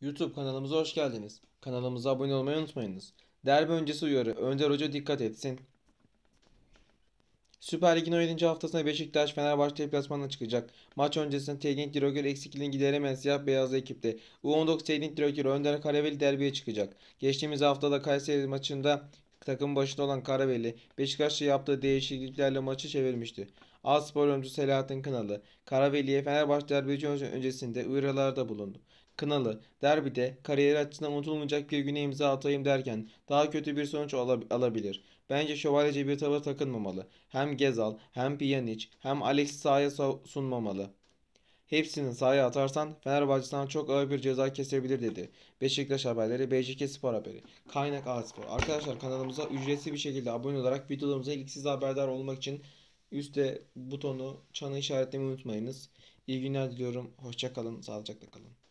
YouTube kanalımıza hoş geldiniz. Kanalımıza abone olmayı unutmayınız. Derbi öncesi uyarı Önder Hoca dikkat etsin. Süper Lig'in 17. haftasında Beşiktaş Fenerbahçe deplasmanına çıkacak. Maç öncesinde teknik direktör eksikliğini gideremeyen siyah beyazlı ekipte U19 teknik direktörü Önder Karaveli derbiye çıkacak. Geçtiğimiz haftada Kayseri maçında takım başında olan Karaveli Beşiktaş'ta yaptığı değişikliklerle maçı çevirmişti. A oyuncu Selahattin Kınalı, Karaveli'ye Fenerbahçe derbi öncesinde uyarılarda bulundu. Kınalı, derbide kariyeri açısından unutulmayacak bir güne imza atayım derken daha kötü bir sonuç alabilir. Bence şövalyece bir tavır takınmamalı. Hem Gezal, hem Pjanic, hem Alex sahaya sunmamalı. Hepsini sahaya atarsan Fenerbahçe'den çok ağır bir ceza kesebilir dedi. Beşiktaş haberleri, BJK Spor haberi. Kaynak Aspor. Arkadaşlar kanalımıza ücretsiz bir şekilde abone olarak videolarımıza ilk siz haberdar olmak için üstte butonu çanı işaretlemeyi unutmayınız. İyi günler diliyorum. Hoşçakalın. Sağlıcakla kalın.